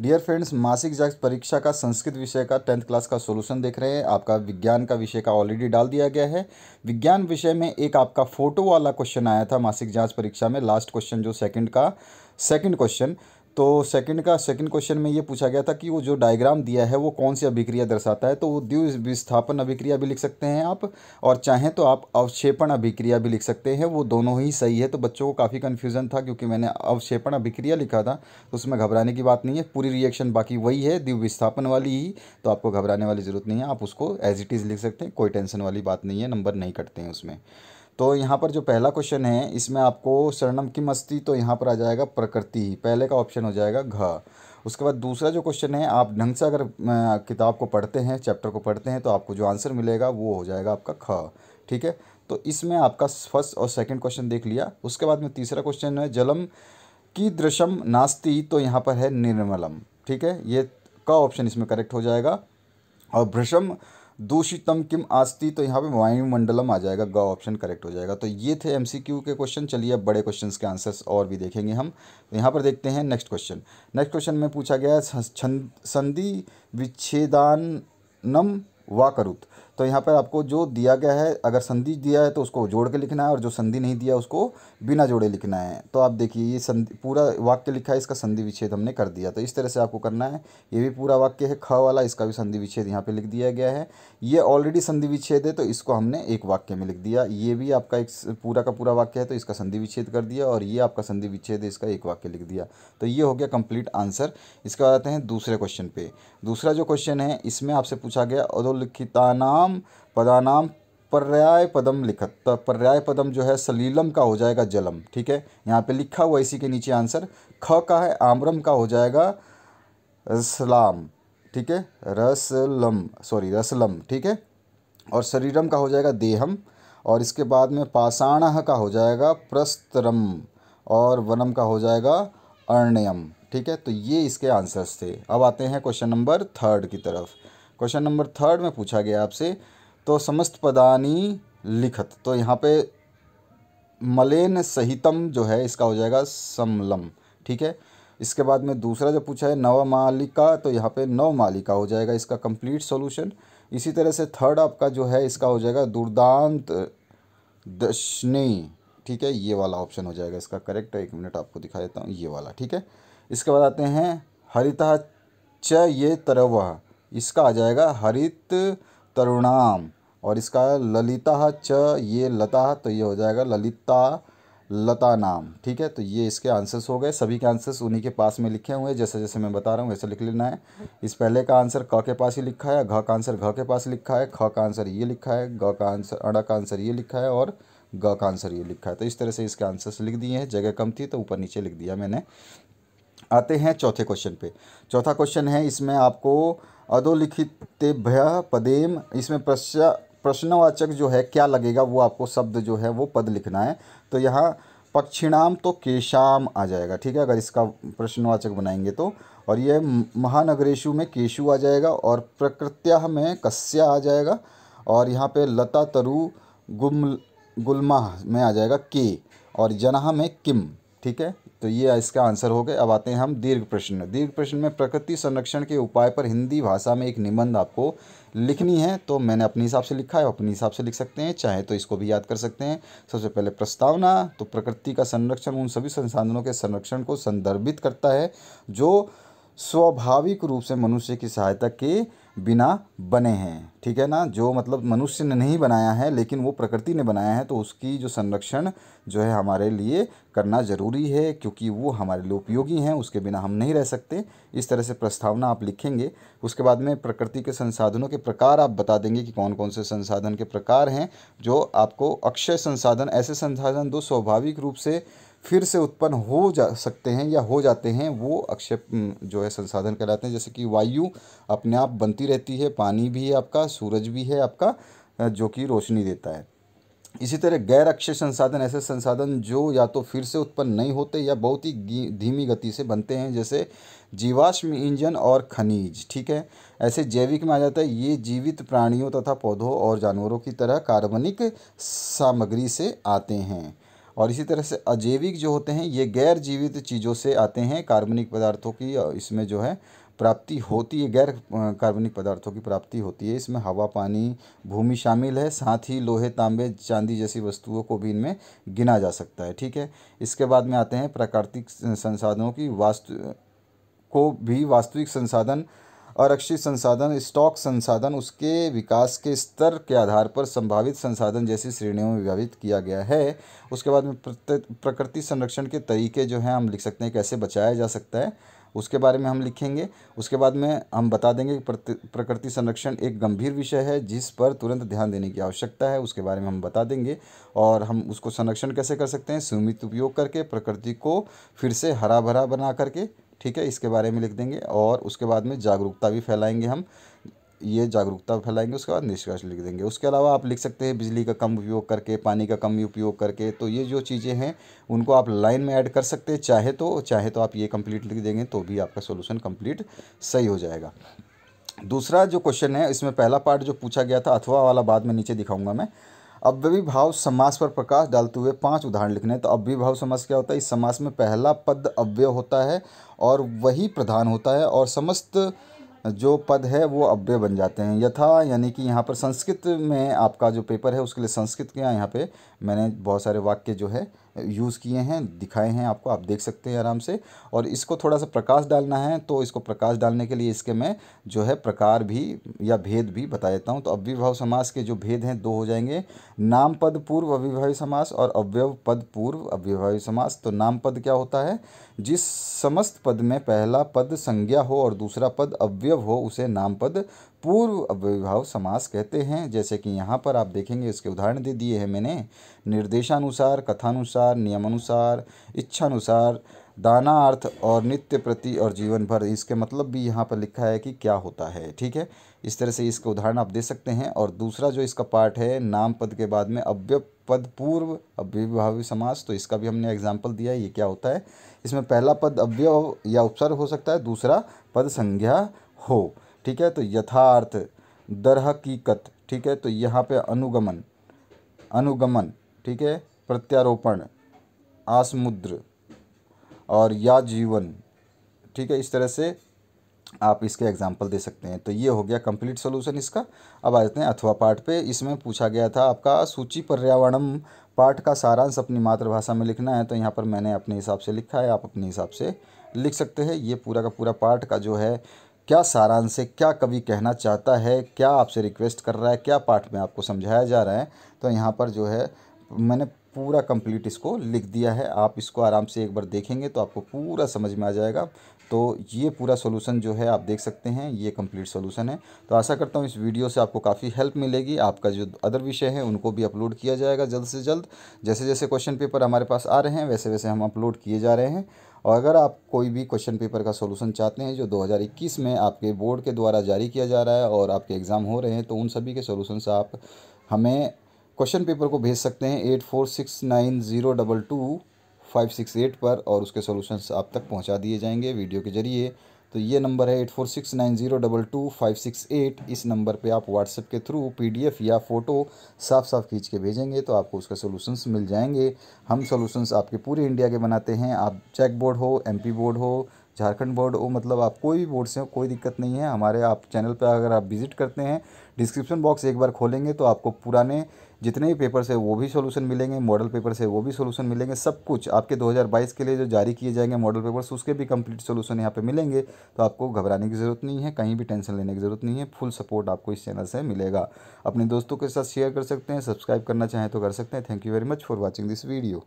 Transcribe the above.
dear friends मासिक जांच परीक्षा का संस्कृत विषय का टेंथ क्लास का सॉल्यूशन देख रहे हैं आपका विज्ञान का विषय का ऑलरेडी डाल दिया गया है विज्ञान विषय में एक आपका फ़ोटो वाला क्वेश्चन आया था मासिक जांच परीक्षा में लास्ट क्वेश्चन जो सेकंड का सेकंड क्वेश्चन तो सेकंड का सेकंड क्वेश्चन में ये पूछा गया था कि वो जो डायग्राम दिया है वो कौन सी अभिक्रिया दर्शाता है तो वो द्वि विस्थापन अभिक्रिया भी लिख सकते हैं आप और चाहें तो आप अवक्षेपण अभिक्रिया भी लिख सकते हैं वो दोनों ही सही है तो बच्चों को काफ़ी कन्फ्यूज़न था क्योंकि मैंने अवक्षेपण अभिक्रिया लिखा था तो उसमें घबराने की बात नहीं है पूरी रिएक्शन बाकी वही है द्वि विस्थापन वाली ही तो आपको घबराने वाली ज़रूरत नहीं है आप उसको एज इट इज़ लिख सकते हैं कोई टेंशन वाली बात नहीं है नंबर नहीं कटते हैं उसमें तो यहाँ पर जो पहला क्वेश्चन है इसमें आपको स्वर्णम की मस्ती तो यहाँ पर आ जाएगा प्रकृति पहले का ऑप्शन हो जाएगा घ उसके बाद दूसरा जो क्वेश्चन है आप ढंग से अगर किताब को पढ़ते हैं चैप्टर को पढ़ते हैं तो आपको जो आंसर मिलेगा वो हो जाएगा आपका ख ठीक है तो इसमें आपका फर्स्ट और सेकंड क्वेश्चन देख लिया उसके बाद में तीसरा क्वेश्चन है जलम की दृशम नास्ती तो यहाँ पर है निर्मलम ठीक है ये का ऑप्शन इसमें करेक्ट हो जाएगा और भ्रशम दूषितम किम आस्ती तो यहाँ पे वायुमंडलम आ जाएगा ग ऑप्शन करेक्ट हो जाएगा तो ये थे एमसीक्यू के क्वेश्चन चलिए अब बड़े क्वेश्चन के आंसर्स और भी देखेंगे हम तो यहाँ पर देखते हैं नेक्स्ट क्वेश्चन नेक्स्ट क्वेश्चन में पूछा गया है संधि विच्छेदानम वाकरुत तो यहाँ पर आपको जो दिया गया है अगर संधि दिया है तो उसको जोड़ के लिखना है और जो संधि नहीं दिया उसको बिना जोड़े लिखना है तो आप देखिए ये संधि पूरा वाक्य लिखा है इसका संधि विच्छेद हमने कर दिया तो इस तरह से आपको करना है ये भी पूरा वाक्य है ख वाला इसका भी संधि विच्छेद यहाँ पर लिख दिया गया है ये ऑलरेडी संधि विच्छेद है तो इसको हमने एक वाक्य में लिख दिया ये भी आपका एक पूरा का पूरा वाक्य है तो इसका संधि विच्छेद कर दिया और ये आपका संधि विच्छेद है इसका एक वाक्य लिख दिया तो ये हो गया कंप्लीट आंसर इसके बाद आते हैं दूसरे क्वेश्चन पे दूसरा जो क्वेश्चन है इसमें आपसे पूछा गया अधोलिखिताना सर्वनाम पदानाम पर्याय पदम लिखत तो पर्याय पदम जो है सलीलम का हो जाएगा जलम ठीक है यहाँ पे लिखा हुआ इसी के नीचे आंसर ख का है आम्रम का हो जाएगा रसलाम ठीक है रसलम सॉरी रसलम ठीक है और शरीरम का हो जाएगा देहम और इसके बाद में पाषाण का हो जाएगा प्रस्तरम और वनम का हो जाएगा अर्णयम ठीक है तो ये इसके आंसर्स थे अब आते हैं क्वेश्चन नंबर थर्ड की तरफ क्वेश्चन नंबर थर्ड में पूछा गया आपसे तो समस्त पदानी लिखत तो यहाँ पे मलेन सहितम जो है इसका हो जाएगा समलम ठीक है इसके बाद में दूसरा जो पूछा है नव मालिका तो यहाँ पे नव मालिका हो जाएगा इसका कंप्लीट सॉल्यूशन इसी तरह से थर्ड आपका जो है इसका हो जाएगा दुर्दांत दशनी ठीक है ये वाला ऑप्शन हो जाएगा इसका करेक्ट एक मिनट आपको दिखा देता हूँ ये वाला ठीक है इसके बाद आते हैं हरिता च ये तरवह इसका आ जाएगा हरित तरुणाम और इसका ललिता च ये लता तो ये हो जाएगा ललिता लता नाम ठीक है तो ये इसके आंसर्स हो गए सभी के आंसर्स उन्हीं के पास में लिखे हुए हैं जैसे जैसे मैं बता रहा हूँ वैसे लिख लेना है इस पहले का आंसर क के पास ही लिखा है घ का आंसर घ के पास लिखा है ख का आंसर ये लिखा है ग का आंसर अड़ा का आंसर ये लिखा है और ग का आंसर ये लिखा है तो इस तरह से इसके आंसर्स लिख दिए हैं जगह कम थी तो ऊपर नीचे लिख दिया मैंने आते हैं चौथे क्वेश्चन पे चौथा क्वेश्चन है इसमें आपको अधोलिखितेभ्य पदेम इसमें प्रश्न प्रश्नवाचक जो है क्या लगेगा वो आपको शब्द जो है वो पद लिखना है तो यहाँ पक्षिणाम तो केशाम आ जाएगा ठीक है अगर इसका प्रश्नवाचक बनाएंगे तो और ये महानगरेशु में केशु आ जाएगा और प्रकृत्या में कस्या आ जाएगा और यहाँ पे लता तरु गुम गुलमा में आ जाएगा के और जनाह में किम ठीक है तो ये इसका आंसर हो गया अब आते हैं हम दीर्घ प्रश्न दीर्घ प्रश्न में प्रकृति संरक्षण के उपाय पर हिंदी भाषा में एक निबंध आपको लिखनी है तो मैंने अपने हिसाब से लिखा है अपने हिसाब से लिख सकते हैं चाहे तो इसको भी याद कर सकते हैं सबसे पहले प्रस्तावना तो प्रकृति का संरक्षण उन सभी संसाधनों के संरक्षण को संदर्भित करता है जो स्वाभाविक रूप से मनुष्य की सहायता के बिना बने हैं ठीक है ना जो मतलब मनुष्य ने नहीं बनाया है लेकिन वो प्रकृति ने बनाया है तो उसकी जो संरक्षण जो है हमारे लिए करना ज़रूरी है क्योंकि वो हमारे लिए उपयोगी हैं उसके बिना हम नहीं रह सकते इस तरह से प्रस्तावना आप लिखेंगे उसके बाद में प्रकृति के संसाधनों के प्रकार आप बता देंगे कि कौन कौन से संसाधन के प्रकार हैं जो आपको अक्षय संसाधन ऐसे संसाधन दो स्वाभाविक रूप से फिर से उत्पन्न हो जा सकते हैं या हो जाते हैं वो अक्षय जो है संसाधन कहलाते हैं जैसे कि वायु अपने आप बनती रहती है पानी भी है आपका सूरज भी है आपका जो कि रोशनी देता है इसी तरह गैर अक्षय संसाधन ऐसे संसाधन जो या तो फिर से उत्पन्न नहीं होते या बहुत ही धीमी गति से बनते हैं जैसे जीवाश्म इंजन और खनिज ठीक है ऐसे जैविक में आ जाता है ये जीवित प्राणियों तथा पौधों और जानवरों की तरह कार्बनिक सामग्री से आते हैं और इसी तरह से अजैविक जो होते हैं ये गैर जीवित चीज़ों से आते हैं कार्बनिक पदार्थों की इसमें जो है प्राप्ति होती है गैर कार्बनिक पदार्थों की प्राप्ति होती है इसमें हवा पानी भूमि शामिल है साथ ही लोहे तांबे चांदी जैसी वस्तुओं को भी इनमें गिना जा सकता है ठीक है इसके बाद में आते हैं प्राकृतिक संसाधनों की वास्तु को भी वास्तविक संसाधन आरक्षित संसाधन स्टॉक संसाधन उसके विकास के स्तर के आधार पर संभावित संसाधन जैसी श्रेणियों में विभाजित किया गया है उसके बाद में प्रकृति संरक्षण के तरीके जो हैं हम लिख सकते हैं कैसे बचाया जा सकता है उसके बारे में हम लिखेंगे उसके बाद में हम बता देंगे कि प्रकृति संरक्षण एक गंभीर विषय है जिस पर तुरंत ध्यान देने की आवश्यकता है उसके बारे में हम बता देंगे और हम उसको संरक्षण कैसे कर सकते हैं सीमित उपयोग करके प्रकृति को फिर से हरा भरा बना करके ठीक है इसके बारे में लिख देंगे और उसके बाद में जागरूकता भी फैलाएंगे हम ये जागरूकता फैलाएंगे उसके बाद निष्कर्ष लिख देंगे उसके अलावा आप लिख सकते हैं बिजली का कम उपयोग करके पानी का कम उपयोग करके तो ये जो चीज़ें हैं उनको आप लाइन में ऐड कर सकते हैं चाहे तो चाहे तो आप ये कंप्लीट लिख देंगे तो भी आपका सोल्यूशन कंप्लीट सही हो जाएगा दूसरा जो क्वेश्चन है इसमें पहला पार्ट जो पूछा गया था अथवा वाला बाद में नीचे दिखाऊंगा मैं अव्यविभाव समास पर प्रकाश डालते हुए पांच उदाहरण लिखने तो अव्यभाव समास क्या होता है इस समास में पहला पद अव्यय होता है और वही प्रधान होता है और समस्त जो पद है वो अव्यय बन जाते हैं यथा यानी कि यहाँ पर संस्कृत में आपका जो पेपर है उसके लिए संस्कृत के यहाँ यहाँ पे मैंने बहुत सारे वाक्य जो है यूज़ किए हैं दिखाए हैं आपको आप देख सकते हैं आराम से और इसको थोड़ा सा प्रकाश डालना है तो इसको प्रकाश डालने के लिए इसके मैं जो है प्रकार भी या भेद भी बता देता हूँ तो अव्यभाव समास के जो भेद हैं दो हो जाएंगे नाम पद पूर्व अव्यभावी समास और अव्यव पद पूर्व अव्यभावी समास तो नाम पद क्या होता है जिस समस्त पद में पहला पद संज्ञा हो और दूसरा पद अव्यव हो उसे नाम पद पूर्व अव्यभाव समास कहते हैं जैसे कि यहाँ पर आप देखेंगे इसके उदाहरण दे दिए हैं मैंने निर्देशानुसार कथानुसार नियमानुसार इच्छानुसार अर्थ और नित्य प्रति और जीवन भर इसके मतलब भी यहाँ पर लिखा है कि क्या होता है ठीक है इस तरह से इसका उदाहरण आप दे सकते हैं और दूसरा जो इसका पार्ट है नाम पद के बाद में अव्य पद पूर्व अव्यभावी समास तो इसका भी हमने एग्जाम्पल दिया है ये क्या होता है इसमें पहला पद अव्यव या उपसर्ग हो सकता है दूसरा पद संज्ञा हो ठीक है तो यथार्थ दरहकीकत ठीक है तो यहाँ पे अनुगमन अनुगमन ठीक है प्रत्यारोपण आसमुद्र और या जीवन ठीक है इस तरह से आप इसके एग्जाम्पल दे सकते हैं तो ये हो गया कंप्लीट सोल्यूशन इसका अब आ जाते हैं अथवा पार्ट पे इसमें पूछा गया था आपका सूची पर्यावरणम पाठ का सारांश अपनी मातृभाषा में लिखना है तो यहाँ पर मैंने अपने हिसाब से लिखा है आप अपने हिसाब से लिख सकते हैं ये पूरा का पूरा पाठ का जो है क्या सारांश से क्या कवि कहना चाहता है क्या आपसे रिक्वेस्ट कर रहा है क्या पार्ट में आपको समझाया जा रहा है तो यहाँ पर जो है मैंने पूरा कंप्लीट इसको लिख दिया है आप इसको आराम से एक बार देखेंगे तो आपको पूरा समझ में आ जाएगा तो ये पूरा सोल्यूशन जो है आप देख सकते हैं ये कंप्लीट सोल्यूशन है तो आशा करता हूँ इस वीडियो से आपको काफ़ी हेल्प मिलेगी आपका जो अदर विषय है उनको भी अपलोड किया जाएगा जल्द से जल्द जैसे जैसे क्वेश्चन पेपर हमारे पास आ रहे हैं वैसे वैसे हम अपलोड किए जा रहे हैं और अगर आप कोई भी क्वेश्चन पेपर का सोल्यूशन चाहते हैं जो 2021 में आपके बोर्ड के द्वारा जारी किया जा रहा है और आपके एग्ज़ाम हो रहे हैं तो उन सभी के सॉल्यूशंस आप हमें क्वेश्चन पेपर को भेज सकते हैं eight four six nine zero double two five six eight पर और उसके सॉल्यूशंस आप तक पहुंचा दिए जाएंगे वीडियो के ज़रिए तो ये नंबर है eight four six nine zero double two five six eight इस नंबर पे आप व्हाट्सएप के थ्रू पीडीएफ या फ़ोटो साफ साफ खींच के भेजेंगे तो आपको उसका सोलूशंस मिल जाएंगे हम सोलूशंस आपके पूरे इंडिया के बनाते हैं आप चेक बोर्ड हो एमपी बोर्ड हो झारखंड बोर्ड हो मतलब आप कोई भी बोर्ड से हो कोई दिक्कत नहीं है हमारे आप चैनल पर अगर आप विज़िट करते हैं डिस्क्रिप्शन बॉक्स एक बार खोलेंगे तो आपको पुराने जितने भी पेपर्स है वो भी सोल्यूशन मिलेंगे मॉडल पेपर्स है वो भी सोल्यूशन मिलेंगे सब कुछ आपके 2022 के लिए जो जारी किए जाएंगे मॉडल पेपर्स उसके भी कंप्लीट सोल्यूशन यहाँ पे मिलेंगे तो आपको घबराने की ज़रूरत नहीं है कहीं भी टेंशन लेने की ज़रूरत नहीं है फुल सपोर्ट आपको इस चैनल से मिलेगा अपने दोस्तों के साथ शेयर कर सकते हैं सब्सक्राइब करना चाहें तो कर सकते हैं thank you very much for watching this video